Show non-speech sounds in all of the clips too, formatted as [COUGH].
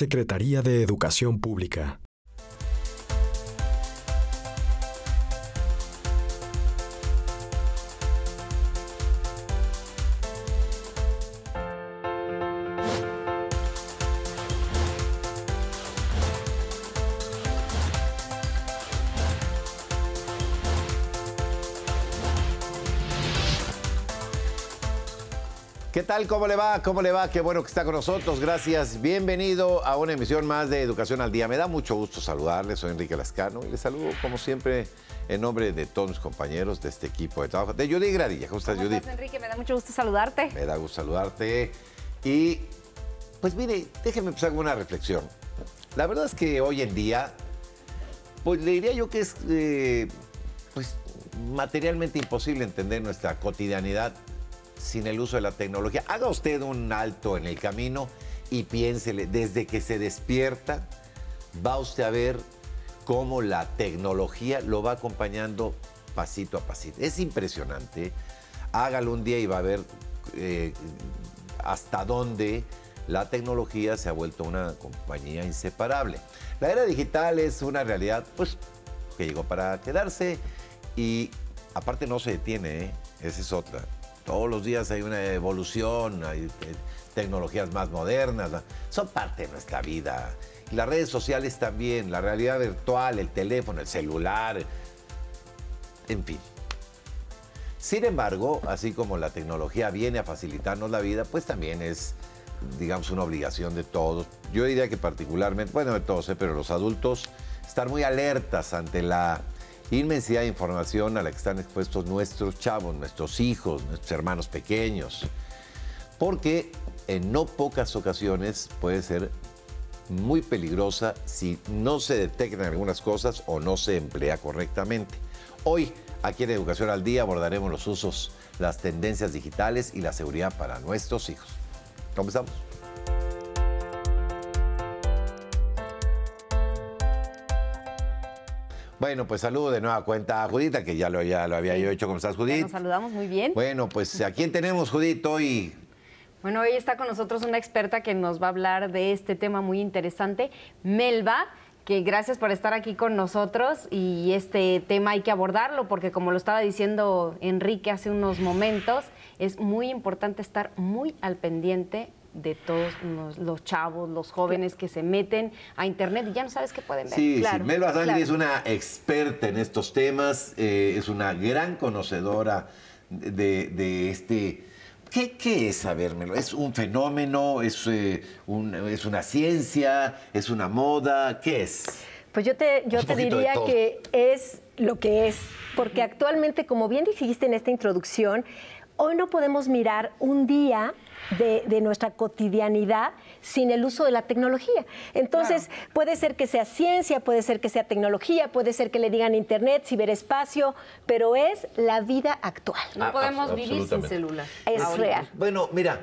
Secretaría de Educación Pública. ¿Cómo le va? ¿Cómo le va? Qué bueno que está con nosotros. Gracias. Bienvenido a una emisión más de Educación al Día. Me da mucho gusto saludarles. Soy Enrique Lascano y les saludo, como siempre, en nombre de todos mis compañeros de este equipo de trabajo. De Judy Gradilla. ¿Cómo estás, ¿Cómo Judy? Estás, Enrique. Me da mucho gusto saludarte. Me da gusto saludarte. Y, pues mire, déjeme empezar con una reflexión. La verdad es que hoy en día, pues le diría yo que es, eh, pues, materialmente imposible entender nuestra cotidianidad sin el uso de la tecnología. Haga usted un alto en el camino y piénsele, desde que se despierta, va usted a ver cómo la tecnología lo va acompañando pasito a pasito. Es impresionante. Hágalo un día y va a ver eh, hasta dónde la tecnología se ha vuelto una compañía inseparable. La era digital es una realidad pues, que llegó para quedarse y aparte no se detiene, ¿eh? esa es otra. Todos los días hay una evolución, hay eh, tecnologías más modernas, son parte de nuestra vida. Las redes sociales también, la realidad virtual, el teléfono, el celular, en fin. Sin embargo, así como la tecnología viene a facilitarnos la vida, pues también es, digamos, una obligación de todos. Yo diría que particularmente, bueno, de todos, ¿eh? pero los adultos, estar muy alertas ante la inmensidad de información a la que están expuestos nuestros chavos, nuestros hijos, nuestros hermanos pequeños. Porque en no pocas ocasiones puede ser muy peligrosa si no se detectan algunas cosas o no se emplea correctamente. Hoy, aquí en Educación al Día, abordaremos los usos, las tendencias digitales y la seguridad para nuestros hijos. Comenzamos. Bueno, pues saludo de nueva cuenta a Judita, que ya lo, ya lo había yo hecho. ¿Cómo estás, Judita? nos saludamos muy bien. Bueno, pues ¿a quién tenemos, Judito, hoy? Bueno, hoy está con nosotros una experta que nos va a hablar de este tema muy interesante, Melba que gracias por estar aquí con nosotros y este tema hay que abordarlo porque como lo estaba diciendo Enrique hace unos momentos, es muy importante estar muy al pendiente de todos los, chavos, los jóvenes que se meten a Internet y ya no sabes qué pueden ver. Sí, sí. Melba es una experta en estos temas, eh, es una gran conocedora de, este... ¿Qué, ¿Qué, es sabermelo ¿Es un fenómeno? ¿Es, eh, ¿Es una ciencia? ¿Es una moda? ¿Qué es? Pues yo te, yo te diría que es lo que es, porque actualmente, como bien dijiste en esta introducción, hoy no podemos mirar un día de, nuestra cotidianidad sin el uso de la tecnología. Entonces, puede ser que sea ciencia, puede ser que sea tecnología, puede ser que le digan internet, ciberespacio, pero es la vida actual. No ah, podemos vivir sin celular. Es real. Bueno, mira,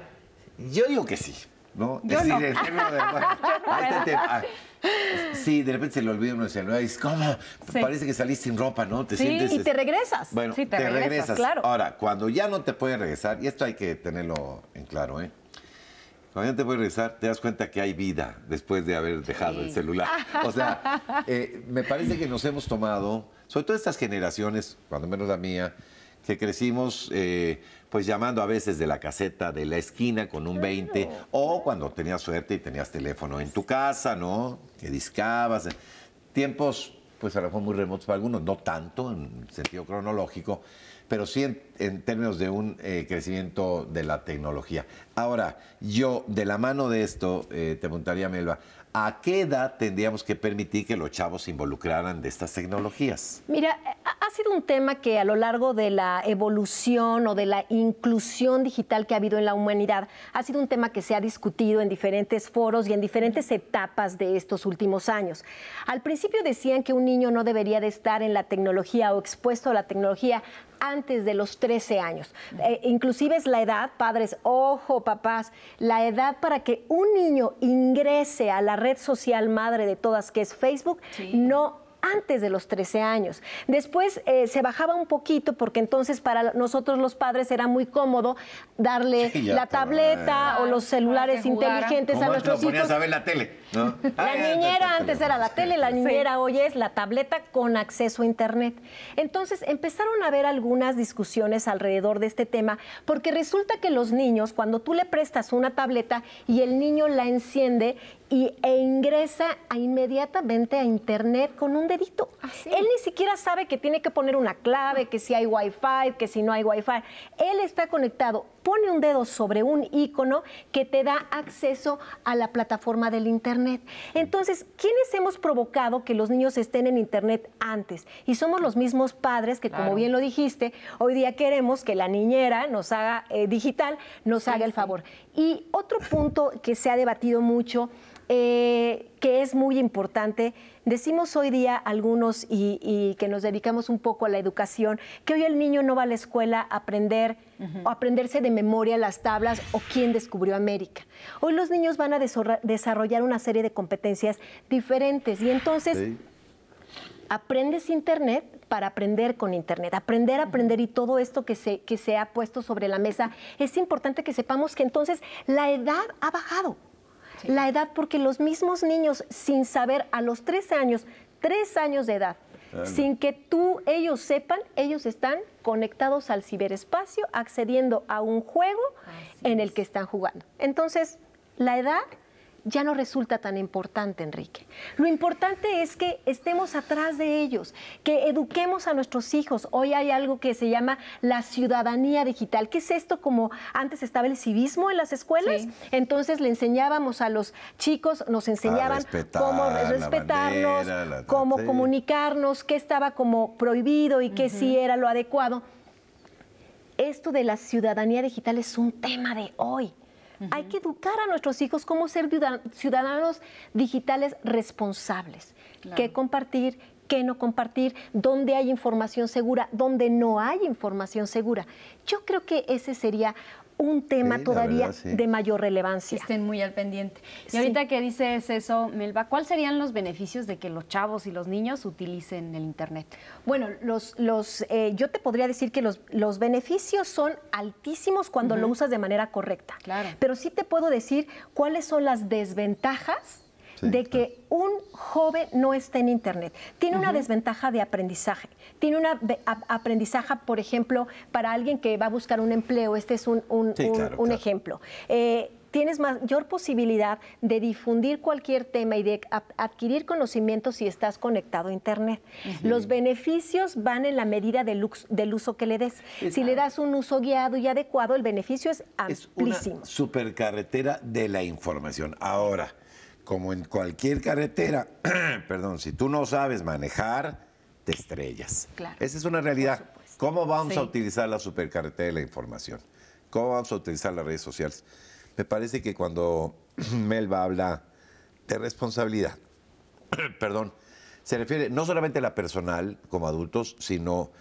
yo digo que sí. ¿no? de, [LAUGHS] Sí, de repente se lo olvida uno se dice, ¿cómo? Parece que saliste sin ropa, ¿no? ¿Te sí, sientes... y te este, regresas. Bueno, sí, te, regresas, claro. Ahora, cuando ya no te puedes regresar, y esto hay que tenerlo en claro, ¿eh? Cuando ya te puedes regresar, te das cuenta que hay vida después de haber dejado el celular. O sea, [LAUGHS] eh, me parece que nos hemos tomado, sobre todo estas generaciones, cuando menos la mía, que crecimos eh, pues llamando a veces de la caseta de la esquina con un 20 o cuando tenías suerte y tenías teléfono en tu casa, ¿no? Que discabas. Eh, tiempos, pues a lo muy remotos para algunos, no tanto en sentido cronológico, pero sí en, términos de un eh, crecimiento de la tecnología. Ahora, yo de la mano de esto, eh, te preguntaría, Melba, ¿A qué edad tendríamos que permitir que los chavos se involucraran de estas tecnologías? Mira, ha sido un tema que a lo largo de la evolución o de la inclusión digital que ha habido en la humanidad, ha sido un tema que se ha discutido en diferentes foros y en diferentes etapas de estos últimos años. Al principio decían que un niño no debería de estar en la tecnología o expuesto a la tecnología antes de los 13 años. Eh, inclusive es la edad, padres, ojo, papás, la edad para que un niño ingrese a la red social madre de todas, que es Facebook, no antes de los 13 años. Después eh, se bajaba un poquito porque entonces para nosotros los padres era muy cómodo darle la tableta o los celulares inteligentes a nuestros hijos. La ah, niñera antes era la tele, la niñera hoy es la tableta con acceso a Internet. Entonces empezaron a haber algunas discusiones alrededor de este tema, porque resulta que los niños, cuando tú le prestas una tableta y el niño la enciende y, e ingresa inmediatamente a Internet con un dedito, ah, él ni siquiera sabe que tiene que poner una clave, que si hay wifi que si no hay wifi Él está conectado, pone un dedo sobre un icono que te da acceso a la plataforma del Internet. Entonces, ¿quiénes hemos provocado que los niños estén en Internet antes? Y somos los mismos padres que, como bien lo dijiste, hoy día queremos que la niñera nos haga eh, digital, nos haga el favor. Y otro punto que se ha debatido mucho eh, que es muy importante. Decimos hoy día algunos y, que nos dedicamos un poco a la educación, que hoy el niño no va a la escuela a aprender o aprenderse de memoria las tablas o quién descubrió América. Hoy los niños van a desarrollar una serie de competencias diferentes y entonces... aprendes Internet para aprender con Internet, aprender, aprender y todo esto que se, que se ha puesto sobre la mesa, es importante que sepamos que entonces la edad ha bajado la edad, porque los mismos niños, sin saber, a los tres años, tres años de edad, sin que tú, ellos sepan, ellos están conectados al ciberespacio, accediendo a un juego en el que están jugando. Entonces, la edad ya no resulta tan importante, Enrique. Lo importante es que estemos atrás de ellos, que eduquemos a nuestros hijos. Hoy hay algo que se llama la ciudadanía digital. ¿Qué es esto? Como antes estaba el civismo en las escuelas, entonces le enseñábamos a los chicos, nos enseñaban cómo respetarnos, cómo comunicarnos, qué estaba como prohibido y qué sí era lo adecuado. Esto de la ciudadanía digital es un tema de hoy. Hay que educar a nuestros hijos cómo ser ciudadanos digitales responsables, qué compartir, qué no compartir, dónde hay información segura, dónde no hay información segura. Yo creo que ese sería un tema todavía de mayor relevancia. estén muy al pendiente. Y ahorita que dices eso, Melba, ¿cuáles serían los beneficios de que los chavos y los niños utilicen el Internet? Bueno, los, los, eh, yo te podría decir que los, beneficios son altísimos cuando lo usas de manera correcta. Claro. Pero sí te puedo decir cuáles son las desventajas de que un joven no esté en Internet. Tiene una desventaja de aprendizaje. Tiene una aprendizaje, por ejemplo, para alguien que va a buscar un empleo. Este es un, ejemplo. Eh, tienes mayor posibilidad de difundir cualquier tema y de adquirir conocimientos si estás conectado a Internet. Los beneficios van en la medida del, uso, que le des. Si le das un uso guiado y adecuado, el beneficio es amplísimo. supercarretera de la información. Ahora, como en cualquier carretera, [CLEARS THROAT] perdón, si tú no sabes manejar, te estrellas. Esa es una realidad. ¿Cómo vamos a utilizar la supercarretera de la información? ¿Cómo vamos a utilizar las redes sociales? Me parece que cuando [CLEARS THROAT] Melba habla de responsabilidad, [CLEARS THROAT] perdón, se refiere no solamente a la personal como adultos, sino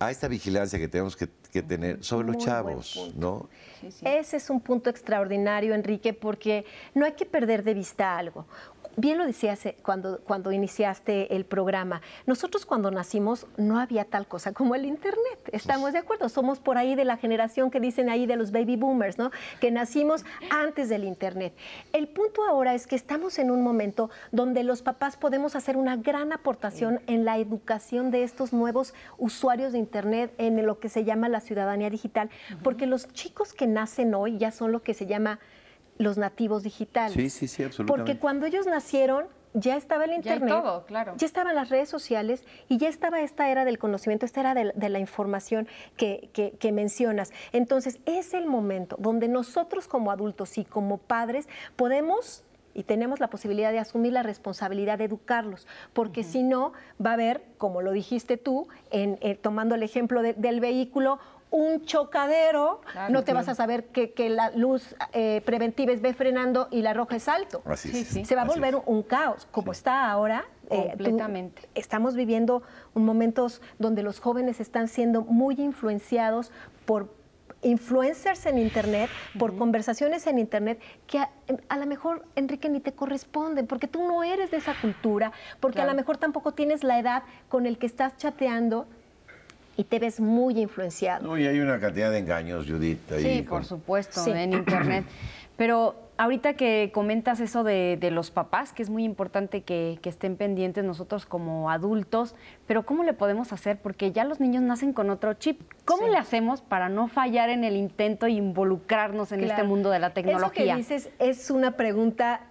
a esta vigilancia que tenemos que que tener sobre los chavos, ¿no? Ese es un punto extraordinario, Enrique, porque no hay que perder de vista algo bien lo decías cuando, cuando iniciaste el programa, nosotros cuando nacimos no había tal cosa como el Internet, estamos de acuerdo, somos por ahí de la generación que dicen ahí de los baby boomers, ¿no? Que nacimos antes del Internet. El punto ahora es que estamos en un momento donde los papás podemos hacer una gran aportación en la educación de estos nuevos usuarios de Internet, en lo que se llama la ciudadanía digital, porque los chicos que nacen hoy ya son lo que se llama los nativos digitales. Sí, sí, sí, absolutamente. Porque cuando ellos nacieron, ya estaba el Internet. Ya, estaban las redes sociales y ya estaba esta era del conocimiento, esta era de, la información que, mencionas. Entonces, es el momento donde nosotros como adultos y como padres podemos y tenemos la posibilidad de asumir la responsabilidad de educarlos, porque si no, va a haber, como lo dijiste tú, en, eh, tomando el ejemplo del vehículo, un chocadero, no te vas a saber que, la luz eh, preventiva es B frenando y la roja es alto. Se va a volver un, caos, como está ahora. Eh, Completamente. estamos viviendo momentos donde los jóvenes están siendo muy influenciados por influencers en Internet, por conversaciones en Internet que a, lo mejor, Enrique, ni te corresponden, porque tú no eres de esa cultura, porque a lo mejor tampoco tienes la edad con el que estás chateando y te ves muy influenciado. No, y hay una cantidad de engaños, Judith. sí, por supuesto, en Internet. [CLEARS THROAT] Pero ahorita que comentas eso de, los papás, que es muy importante que, estén pendientes nosotros como adultos, pero ¿cómo le podemos hacer? Porque ya los niños nacen con otro chip. ¿Cómo le hacemos para no fallar en el intento e involucrarnos en este mundo de la tecnología? Eso que dices es una pregunta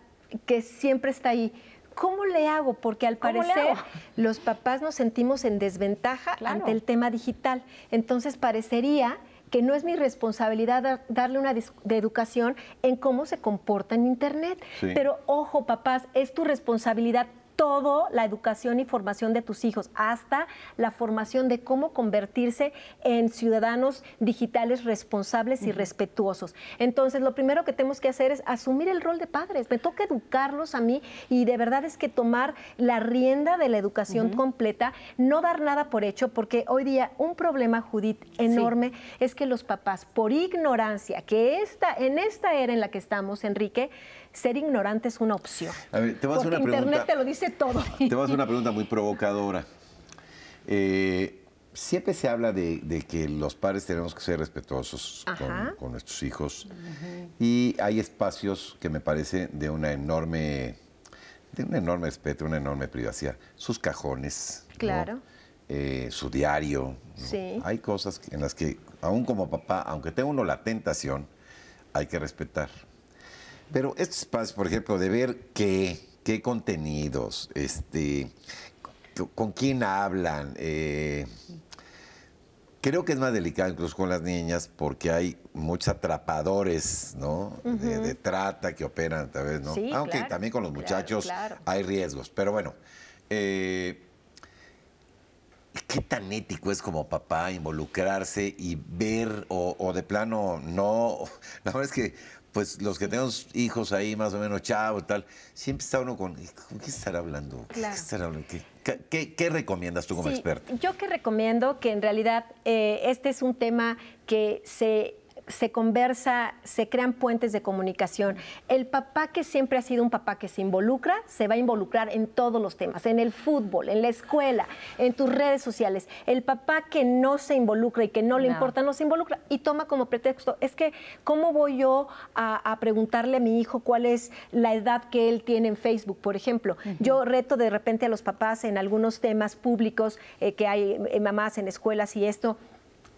que siempre está ahí. ¿cómo le hago? Porque al parecer [LAUGHS] los papás nos sentimos en desventaja ante el tema digital. Entonces parecería que no es mi responsabilidad darle una de educación en cómo se comporta en Internet. Pero ojo, papás, es tu responsabilidad toda la educación y formación de tus hijos, hasta la formación de cómo convertirse en ciudadanos digitales responsables y respetuosos. Entonces, lo primero que tenemos que hacer es asumir el rol de padres. Me toca educarlos a mí y de verdad es que tomar la rienda de la educación completa, no dar nada por hecho, porque hoy día un problema, Judith, enorme es que los papás, por ignorancia, que esta, en esta era en la que estamos, Enrique, ser ignorante es una opción. A ver, te vas a hacer una Internet te lo dice todo. Te voy a hacer una pregunta muy provocadora. Eh, siempre se habla de, que los padres tenemos que ser respetuosos con, nuestros hijos y hay espacios que me parece de una enorme, de un enorme respeto, una enorme privacidad. Sus cajones, claro. Eh, su diario. Hay cosas en las que, aún como papá, aunque tenga uno la tentación, hay que respetar. Pero estos espacios, por ejemplo, de ver que qué contenidos, este, con quién hablan. Eh, creo que es más delicado incluso con las niñas porque hay muchos atrapadores, ¿no? de, trata que operan, tal vez, ¿no? Aunque también con los muchachos hay riesgos. Pero bueno, eh, ¿qué tan ético es como papá involucrarse y ver o, o de plano no? [LAUGHS] La verdad es que pues los que tenemos hijos ahí más o menos chavos tal, siempre está uno con, ¿con qué estará hablando? ¿Qué, recomiendas tú como experto? Yo que recomiendo que en realidad eh, este es un tema que se se conversa, se crean puentes de comunicación. El papá que siempre ha sido un papá que se involucra, se va a involucrar en todos los temas, en el fútbol, en la escuela, en tus redes sociales. El papá que no se involucra y que no le importa, no se involucra y toma como pretexto, es que, ¿cómo voy yo a, preguntarle a mi hijo cuál es la edad que él tiene en Facebook, por ejemplo? Yo reto de repente a los papás en algunos temas públicos eh, que hay eh, mamás en escuelas y esto.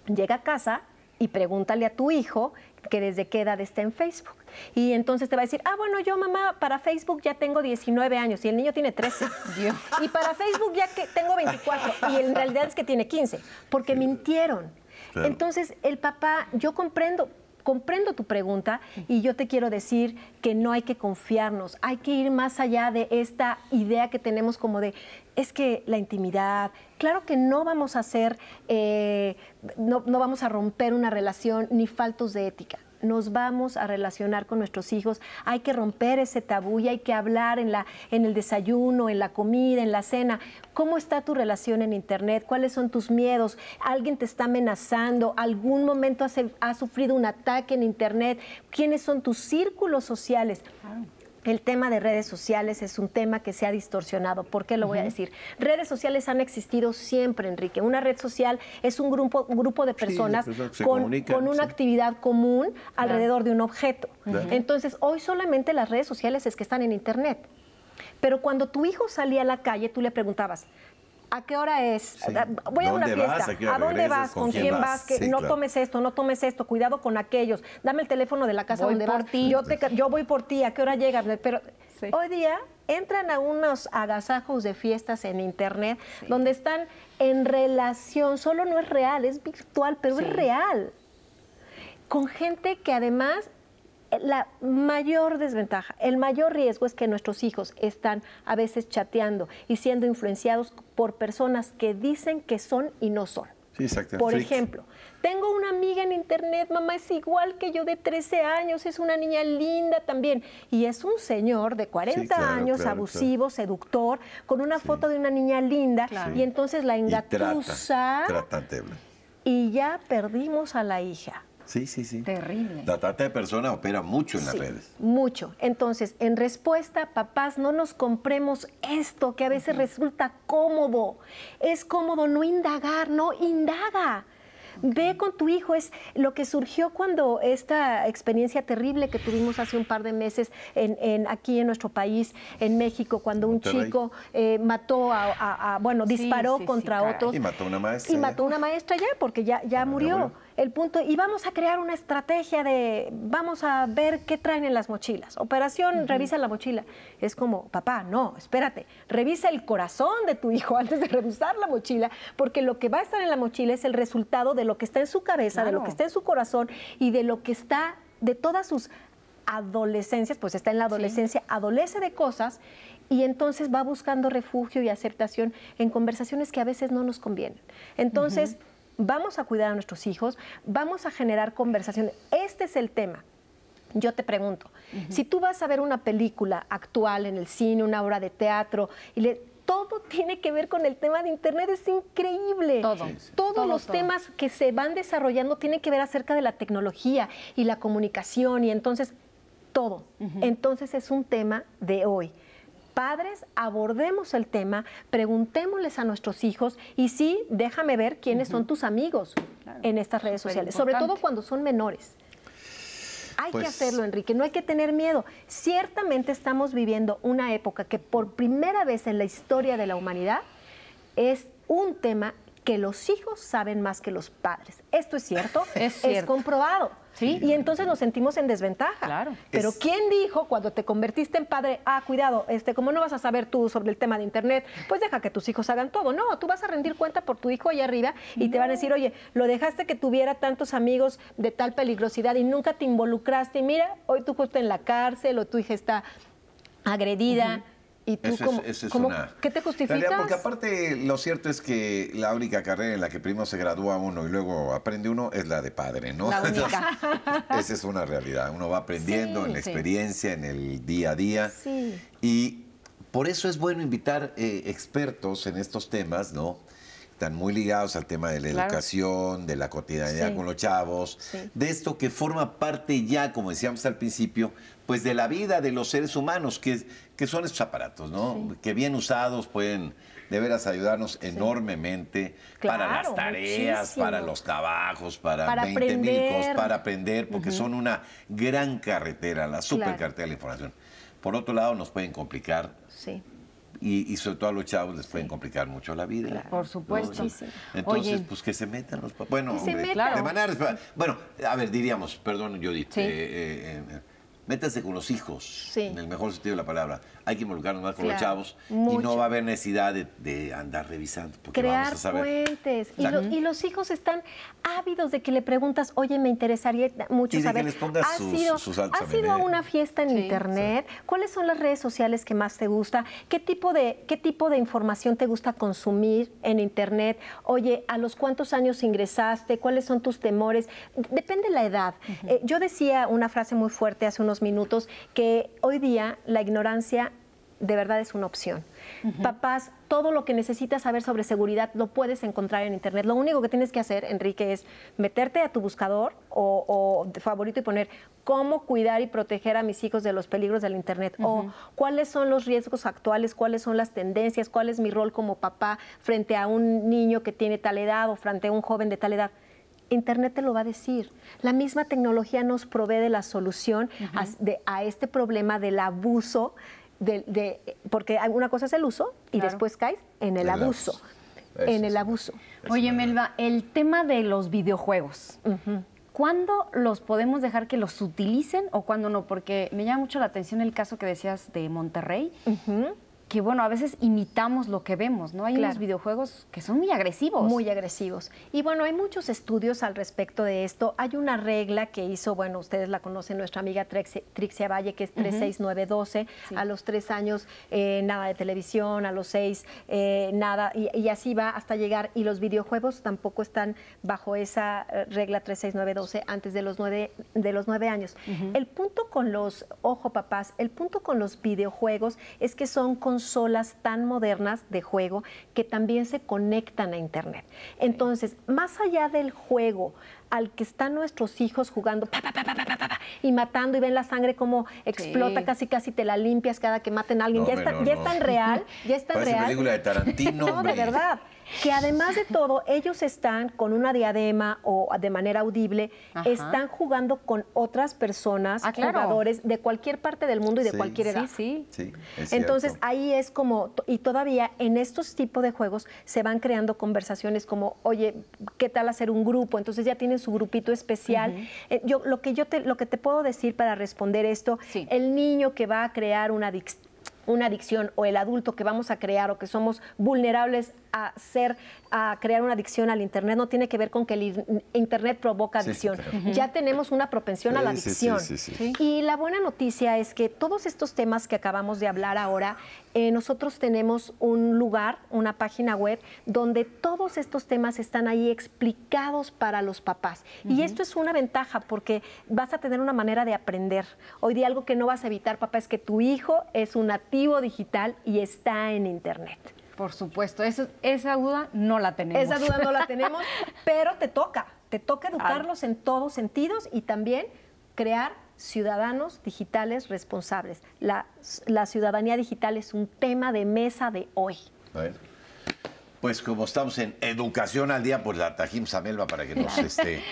Llega a casa y pregúntale a tu hijo que desde qué edad está en Facebook. Y entonces te va a decir, ah, bueno, yo mamá, para Facebook ya tengo 19 años y el niño tiene 13. [LAUGHS] Y para Facebook ya que tengo 24 y en realidad es que tiene 15, porque mintieron. Entonces el papá, yo comprendo, comprendo tu pregunta y yo te quiero decir que no hay que confiarnos, hay que ir más allá de esta idea que tenemos como de es que la intimidad, claro que no vamos a hacer, eh, no vamos a romper una relación ni faltos de ética nos vamos a relacionar con nuestros hijos. Hay que romper ese tabú y hay que hablar en, la, en el desayuno, en la comida, en la cena. ¿Cómo está tu relación en Internet? ¿Cuáles son tus miedos? ¿Alguien te está amenazando? ¿Algún momento has, ha sufrido un ataque en Internet? ¿Quiénes son tus círculos sociales? el tema de redes sociales es un tema que se ha distorsionado. ¿Por qué lo voy a decir? Redes sociales han existido siempre, Enrique. Una red social es un grupo, de personas con, una actividad común alrededor de un objeto. Entonces, hoy solamente las redes sociales es que están en Internet. Pero cuando tu hijo salía a la calle, tú le preguntabas, ¿A qué hora es? Voy a una fiesta. ¿A, dónde vas? ¿Con, quién, vas? no tomes esto, no tomes esto. Cuidado con aquellos. Dame el teléfono de la casa donde por Ti. Yo, voy por ti. ¿A qué hora llegas? Pero hoy día entran a unos agasajos de fiestas en internet donde están en relación. Solo no es real, es virtual, pero es real. Con gente que además la mayor desventaja, el mayor riesgo es que nuestros hijos están a veces chateando y siendo influenciados por personas que dicen que son y no son. por ejemplo, tengo una amiga en internet, mamá es igual que yo de 13 años, es una niña linda también. Y es un señor de 40 años, abusivo, seductor, con una foto de una niña linda y entonces la engatusa. y ya perdimos a la hija. Sí, sí, sí. Terrible. La trata de personas opera mucho en las redes. Mucho. Entonces, en respuesta, papás, no nos compremos esto que a veces resulta cómodo. Es cómodo no indagar, no indaga. Ve con tu hijo, es lo que surgió cuando esta experiencia terrible que tuvimos hace un par de meses en, aquí en nuestro país, en México, cuando un chico eh, mató a, bueno, disparó contra otro otros. Y mató una maestra. Y mató una maestra ya, porque ya, ya murió el punto y vamos a crear una estrategia de, vamos a ver qué traen en las mochilas. Operación, revisa la mochila. Es como, papá, no, espérate, revisa el corazón de tu hijo [LAUGHS] antes de revisar la mochila, porque lo que va a estar en la mochila es el resultado de lo que está en su cabeza, de lo que está en su corazón y de lo que está, de todas sus adolescencias, pues está en la adolescencia, adolece de cosas y entonces va buscando refugio y aceptación en conversaciones que a veces no nos convienen. Entonces, vamos a cuidar a nuestros hijos, vamos a generar conversación. Este es el tema. Yo te pregunto, si tú vas a ver una película actual en el cine, una obra de teatro, y todo tiene que ver con el tema de Internet, es increíble. Todos los temas que se van desarrollando tienen que ver acerca de la tecnología y la comunicación, y entonces todo. Entonces es un tema de hoy padres abordemos el tema, preguntémosles a nuestros hijos y sí, déjame ver quiénes son tus amigos en estas redes sociales, sobre todo cuando son menores. Hay que pues hacerlo, Enrique, no hay que tener miedo. Ciertamente estamos viviendo una época que por primera vez en la historia de la humanidad es un tema que los hijos saben más que los padres. Esto es cierto, [LAUGHS] es, comprobado. ¿sí? Y entonces nos sentimos en desventaja. Claro. Pero ¿quién dijo cuando te convertiste en padre, ah, cuidado, este, como no vas a saber tú sobre el tema de Internet, pues deja que tus hijos hagan todo? No, tú vas a rendir cuenta por tu hijo allá arriba y te van a decir, oye, lo dejaste que tuviera tantos amigos de tal peligrosidad y nunca te involucraste. Y mira, hoy tú estás en la cárcel o tu hija está agredida es, ¿Qué te justificas? Porque aparte lo cierto es que la única carrera en la que primero se gradúa uno y luego aprende uno es la de padre, ¿no? [LAUGHS] esa es una realidad. Uno va aprendiendo en la experiencia, en el día a día. Y por eso es bueno invitar eh, expertos en estos temas, ¿no? Están muy ligados al tema de la educación, de la cotidianidad con los chavos, de esto que forma parte ya, como decíamos al principio, pues de la vida de los seres humanos, que, que son estos aparatos, ¿no? Que bien usados pueden de veras ayudarnos enormemente para las tareas, para los trabajos, para, aprender. mil cosas, para aprender, porque son una gran carretera, la supercarretera de la información. Por otro lado, nos pueden complicar. Sí. Y, sobre todo a los chavos les pueden complicar mucho la vida. por supuesto. Entonces, pues que se metan los papás. Bueno, de manera... Bueno, a ver, diríamos, perdón, yo sí. Eh, eh, eh, Métanse con los hijos, en el mejor sentido de la palabra hay que involucrarnos más con los chavos y no va a haber necesidad de, andar revisando. Crear vamos Y, los hijos están ávidos de que le preguntas, oye, me interesaría mucho y de Que les pongas sus, sido, ¿has sido ido a una fiesta en internet? ¿Cuáles son las redes sociales que más te gusta? ¿Qué tipo, de, ¿Qué tipo de información te gusta consumir en internet? Oye, ¿a los cuántos años ingresaste? ¿Cuáles son tus temores? Depende de la edad. Eh, yo decía una frase muy fuerte hace unos minutos que hoy día la ignorancia de verdad es una opción. Papás, todo lo que necesitas saber sobre seguridad lo puedes encontrar en Internet. Lo único que tienes que hacer, Enrique, es meterte a tu buscador o, favorito y poner cómo cuidar y proteger a mis hijos de los peligros del Internet o cuáles son los riesgos actuales, cuáles son las tendencias, cuál es mi rol como papá frente a un niño que tiene tal edad o frente a un joven de tal edad. Internet te lo va a decir. La misma tecnología nos provee de la solución a, a, este problema del abuso de, porque alguna cosa es el uso y después caes en el, abuso. En el abuso. Oye, Melba, el tema de los videojuegos. ¿Cuándo los podemos dejar que los utilicen o cuándo no? Porque me llama mucho la atención el caso que decías de Monterrey, que bueno, a veces imitamos lo que vemos, ¿no? Hay los videojuegos que son muy agresivos. Muy agresivos. Y bueno, hay muchos estudios al respecto de esto. Hay una regla que hizo, bueno, ustedes la conocen, nuestra amiga Trixia, Valle, que es 36912, a los tres años eh, nada de televisión, a los seis eh, nada, y, así va hasta llegar. Y los videojuegos tampoco están bajo esa eh, regla 36912 antes de los nueve, de los nueve años. El punto con los, ojo papás, el punto con los videojuegos es que son con solas tan modernas de juego que también se conectan a Internet. Entonces, más allá del juego al que están nuestros hijos jugando y matando y ven la sangre como explota, casi casi te la limpias cada que maten a alguien. ya, está, ya es tan real, ya es película de Tarantino. [LAUGHS] de verdad que además de todo, ellos están con una diadema o de manera audible, están jugando con otras personas, ah, jugadores de cualquier parte del mundo y de cualquier edad. Sí, sí. Entonces ahí es como, y todavía en estos tipos de juegos se van creando conversaciones como, oye, ¿qué tal hacer un grupo? Entonces ya tienen su grupito especial. Eh, yo, lo que yo te, lo que te puedo decir para responder esto, el niño que va a crear una, una adicción o el adulto que vamos a crear o que somos vulnerables a a crear una adicción al Internet no tiene que ver con que el Internet provoca adicción. Ya tenemos una propensión a la adicción. y la buena noticia es que todos estos temas que acabamos de hablar ahora, eh, nosotros tenemos un lugar, una página web, donde todos estos temas están ahí explicados para los papás. Y esto es una ventaja porque vas a tener una manera de aprender. Hoy día algo que no vas a evitar, papá, es que tu hijo es un nativo digital y está en Internet. Por supuesto, esa duda no la tenemos. Esa duda no la [LAUGHS] tenemos, pero te toca, te toca educarlos en todos sentidos y también crear ciudadanos digitales responsables. La, ciudadanía digital es un tema de mesa de hoy. Pues como estamos en educación al día, pues la a Melba para que nos [LAUGHS] esté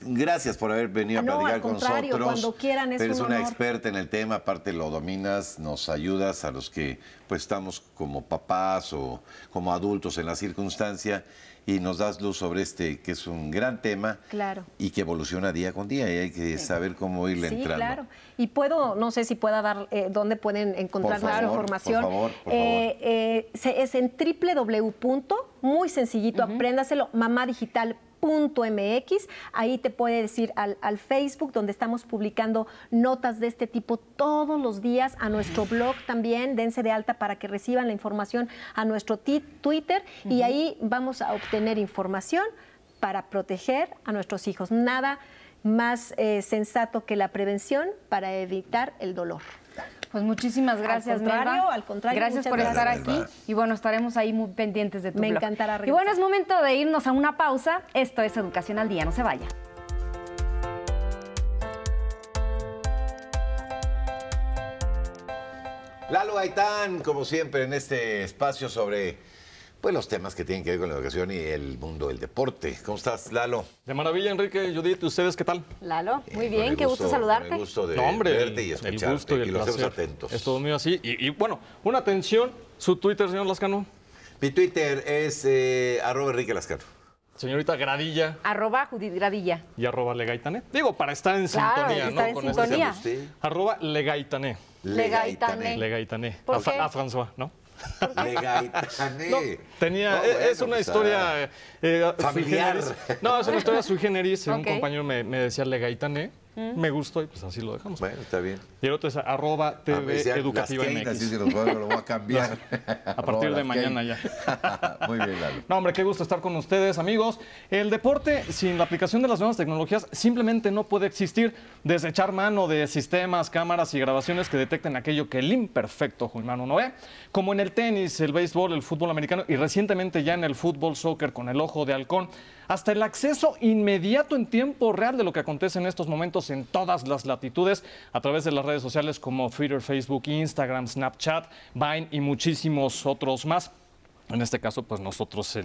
gracias por haber venido a platicar con nosotros. Cuando quieran, es Eres una experta en el tema, aparte lo dominas, nos ayudas a los que pues estamos como papás o como adultos en la circunstancia y nos das luz sobre este que es un gran tema claro. y que evoluciona día con día y hay que saber cómo irle sí, Claro. Y puedo, no sé si pueda dar eh, dónde pueden encontrar la más información. Por favor, por favor. Eh, eh, es en www. muy sencillito, apréndaselo, .mx. Ahí te puede decir al, Facebook, donde estamos publicando notas de este tipo todos los días, a nuestro blog también, dense de alta para que reciban la información a nuestro Twitter y ahí vamos a obtener información para proteger a nuestros hijos. Nada más sensato que la prevención para evitar el dolor. Pues muchísimas gracias, al contrario, gracias por estar aquí y bueno, estaremos ahí muy pendientes de tu Me encantará. Y bueno, es momento de irnos a una pausa. Esto es Educación al Día, no se vaya. Lalo Gaitán, como siempre en este espacio sobre pues los temas que tienen que ver con la educación y el mundo del deporte. ¿Cómo estás, Lalo? De maravilla, Enrique, Judith, ¿ustedes qué tal? Lalo, eh, muy bien, qué gusto saludarte. Un gusto de verte y escucharte. El gusto y, y los demás atentos. Es todo mío así. Y, bueno, una atención, su Twitter, señor Lascano. Mi Twitter es eh, arroba Enrique Lascano. Señorita Gradilla. Arroba Judith Gradilla. Y arroba Legaitané. Digo, para estar en claro, sintonía, estar ¿no? En Con sintonía. Este arroba Legaitané. Legaitané. Legaitané. a François, ¿no? Le tenía, eh, es una pues, historia... Ah, eh, eh, familiar. No, es una historia sui generis. Un compañero me, me decía le Mm. Me gustó y pues así lo dejamos. Bueno, está bien. Y el otro es arroba ah, TV a lo voy a cambiar. [LAUGHS] a partir de mañana ya. [LAUGHS] Muy bien, Lalo. No, hombre, qué gusto estar con ustedes, amigos. El deporte sin la aplicación de las nuevas tecnologías simplemente no puede existir. Desde mano de sistemas, cámaras y grabaciones que detecten aquello que el imperfecto humano no ve, como en el tenis, el béisbol, el fútbol americano y recientemente ya en el fútbol soccer con el ojo de halcón hasta el acceso inmediato en tiempo real de lo que acontece en estos momentos en todas las latitudes a través de las redes sociales como Twitter, Facebook, Instagram, Snapchat, Vine y muchísimos otros más. En este caso, pues nosotros,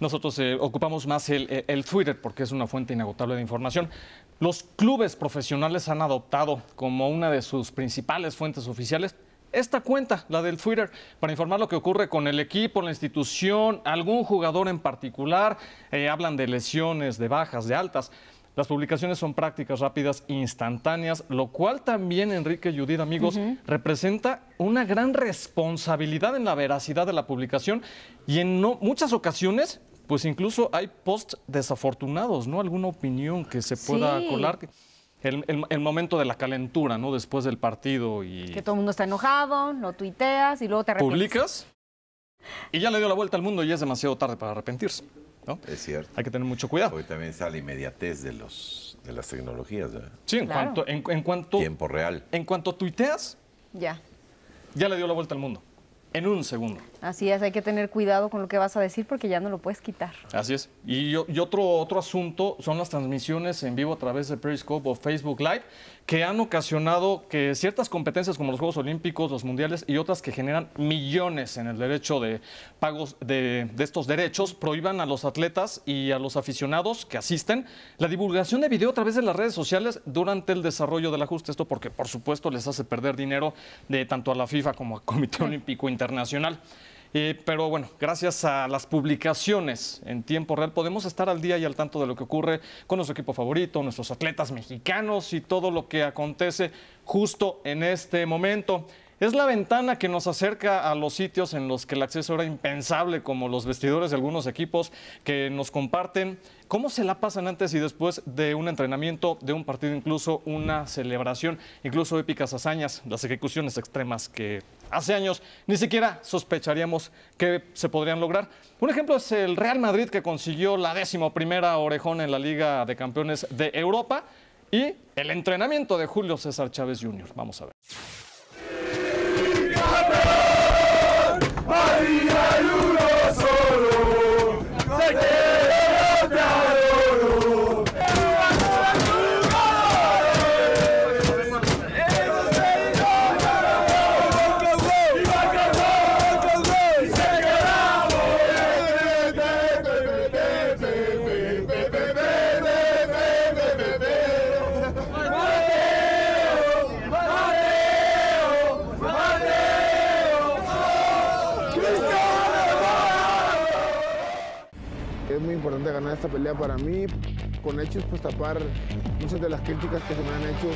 nosotros eh, ocupamos más eh, el, Twitter porque es una fuente inagotable de información. Los clubes profesionales han adoptado como una de sus principales fuentes oficiales esta cuenta, la del Twitter, para informar lo que ocurre con el equipo, la institución, algún jugador en particular. Eh, hablan de lesiones, de bajas, de altas. Las publicaciones son prácticas, rápidas, instantáneas, lo cual también, Enrique y Judith, amigos, representa una gran responsabilidad en la veracidad de la publicación y en no, muchas ocasiones, pues incluso hay posts desafortunados, ¿no? Alguna opinión que se pueda colar el, momento de la calentura, ¿no? Después del partido y... Que todo el mundo está enojado, lo tuiteas y luego te arrepientes. Publicas y ya le dio la vuelta al mundo y es demasiado tarde para arrepentirse, ¿no? Es cierto. Hay que tener mucho cuidado. Hoy también sale inmediatez de, los, de las tecnologías, Sí, en, cuanto, en, Tiempo real. En cuanto tuiteas... Ya. Ya le dio la vuelta al mundo en un segundo. Así es, hay que tener cuidado con lo que vas a decir porque ya no lo puedes quitar. Así es. Y, otro, otro asunto son las transmisiones en vivo a través de Periscope o Facebook Live que han ocasionado que ciertas competencias como los Juegos Olímpicos, los Mundiales y otras que generan millones en el derecho de pagos de, estos derechos prohíban a los atletas y a los aficionados que asisten la divulgación de video a través de las redes sociales durante el desarrollo del ajuste. Esto porque por supuesto les hace perder dinero de tanto a la FIFA como al Comité [LAUGHS] Olímpico Internacional internacional. pero bueno, gracias a las publicaciones en tiempo real podemos estar al día y al tanto de lo que ocurre con nuestro equipo favorito, nuestros atletas mexicanos y todo lo que acontece justo en este momento. Es la ventana que nos acerca a los sitios en los que el acceso era impensable, como los vestidores de algunos equipos que nos comparten cómo se la pasan antes y después de un entrenamiento, de un partido, incluso una celebración, incluso épicas hazañas, las ejecuciones extremas que hace años ni siquiera sospecharíamos que se podrían lograr. Un ejemplo es el Real Madrid que consiguió la décimo primera orejón en la Liga de Campeones de Europa y el entrenamiento de Julio César Chávez Jr. Vamos a ver. Es muy importante ganar esta pelea para mí. Con hechos, pues tapar muchas de las críticas que se me han hecho.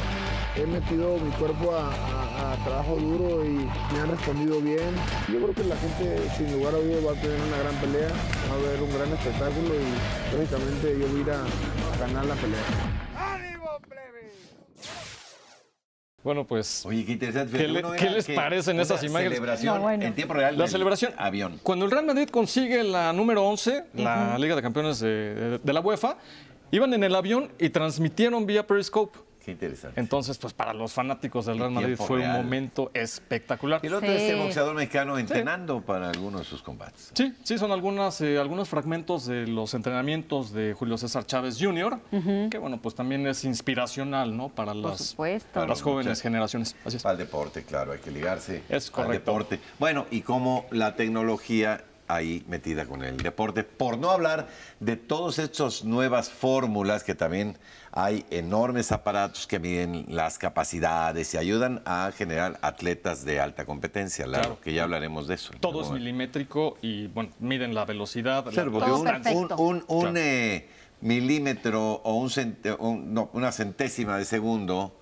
He metido mi cuerpo a, trabajo duro y me han respondido bien. Yo creo que la gente, sin lugar a dudas, va a tener una gran pelea, va a haber un gran espectáculo y, lógicamente, yo mira a ganar la pelea. ¡Ánimo, bueno, pues. qué interesante. les parecen esas imágenes? Celebración, en tiempo real. La celebración. Avión. Cuando el Real Madrid consigue la número 11, la Liga de Campeones de la UEFA, iban en el avión y transmitieron vía Periscope. Qué interesante. Entonces, pues para los fanáticos del Real Madrid fue un momento espectacular. Y lo otro sí. boxeador mexicano entrenando para algunos de sus combates. Sí, sí, son algunas, eh, algunos fragmentos de los entrenamientos de Julio César Chávez Jr., que bueno, pues también es inspiracional, ¿no? Para las, las jóvenes generaciones. Así es. Al deporte, claro, hay que ligarse. Es correcto. Al deporte. Bueno, y cómo la tecnología ahí metida con el deporte. Por no hablar de todas estas nuevas fórmulas que también hay enormes aparatos que miden las capacidades y ayudan a generar atletas de alta competencia, claro, que ya hablaremos de eso. Todo es milimétrico y bueno, miden la velocidad. Claro, un, un, un, eh, milímetro o un, una centésima de segundo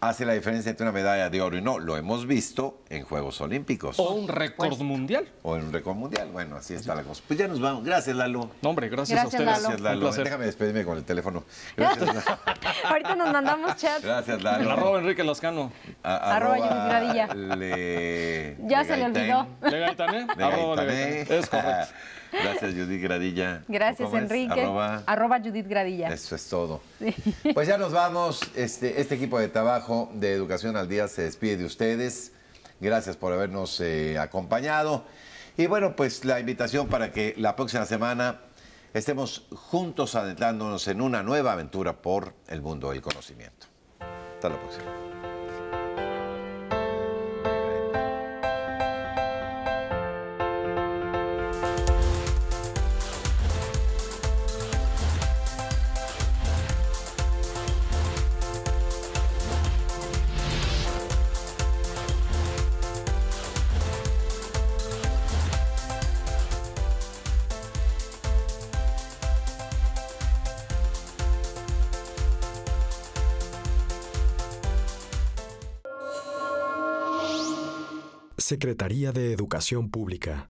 hace la diferencia entre una medalla de oro y no. Lo hemos visto en Juegos Olímpicos. O un récord mundial. O en un récord mundial. Bueno, así está la cosa. Pues ya nos vamos. Gracias, Lalo. hombre, gracias, a ustedes. Gracias, Lalo. Déjame despedirme con el teléfono. Gracias, [LAUGHS] Ahorita nos mandamos chat. Gracias, Lalo. arroba Enrique Lascano. arroba, arroba le... Ya se le olvidó. Le Gaitané. ¿eh? Arroba le Es correcto. [LAUGHS] Gracias, Judith Gradilla. Gracias, Enrique. Arroba... Judith Gradilla. Eso es todo. [LAUGHS] Pues ya nos vamos. Este, este, equipo de trabajo de Educación al Día se despide de ustedes. Gracias por habernos eh, acompañado. Y bueno, pues la invitación para que la próxima semana estemos juntos adentrándonos en una nueva aventura por el mundo del conocimiento. Hasta la próxima. Secretaría de Educación Pública.